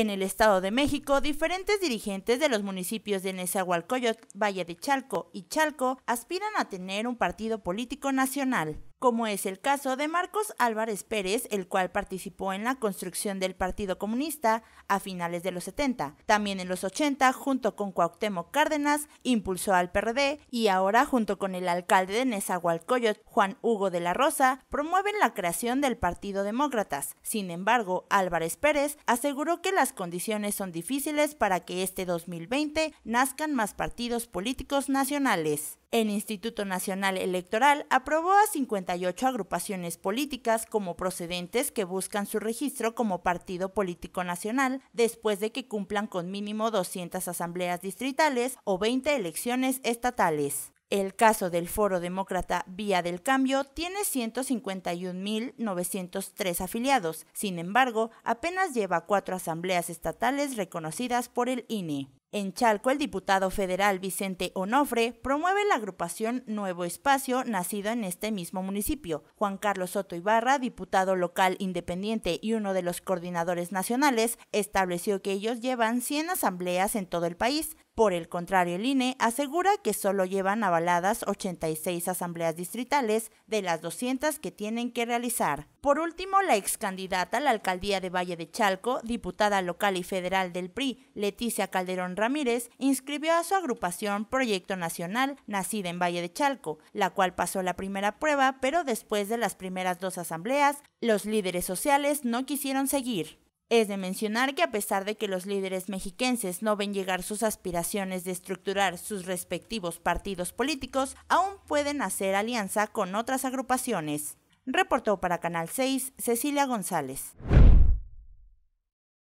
En el Estado de México, diferentes dirigentes de los municipios de Nezahualcóyotl, Valle de Chalco y Chalco aspiran a tener un partido político nacional como es el caso de Marcos Álvarez Pérez, el cual participó en la construcción del Partido Comunista a finales de los 70. También en los 80, junto con Cuauhtémoc Cárdenas, impulsó al PRD y ahora, junto con el alcalde de Nezahualcóyotl, Juan Hugo de la Rosa, promueven la creación del Partido Demócratas. Sin embargo, Álvarez Pérez aseguró que las condiciones son difíciles para que este 2020 nazcan más partidos políticos nacionales. El Instituto Nacional Electoral aprobó a 58 agrupaciones políticas como procedentes que buscan su registro como Partido Político Nacional después de que cumplan con mínimo 200 asambleas distritales o 20 elecciones estatales. El caso del Foro Demócrata Vía del Cambio tiene 151.903 afiliados, sin embargo, apenas lleva cuatro asambleas estatales reconocidas por el INE. En Chalco, el diputado federal Vicente Onofre promueve la agrupación Nuevo Espacio, nacido en este mismo municipio. Juan Carlos Soto Ibarra, diputado local independiente y uno de los coordinadores nacionales, estableció que ellos llevan 100 asambleas en todo el país, por el contrario, el INE asegura que solo llevan avaladas 86 asambleas distritales de las 200 que tienen que realizar. Por último, la candidata a la alcaldía de Valle de Chalco, diputada local y federal del PRI, Leticia Calderón Ramírez, inscribió a su agrupación Proyecto Nacional, nacida en Valle de Chalco, la cual pasó la primera prueba, pero después de las primeras dos asambleas, los líderes sociales no quisieron seguir. Es de mencionar que a pesar de que los líderes mexiquenses no ven llegar sus aspiraciones de estructurar sus respectivos partidos políticos, aún pueden hacer alianza con otras agrupaciones. Reportó para Canal 6 Cecilia González.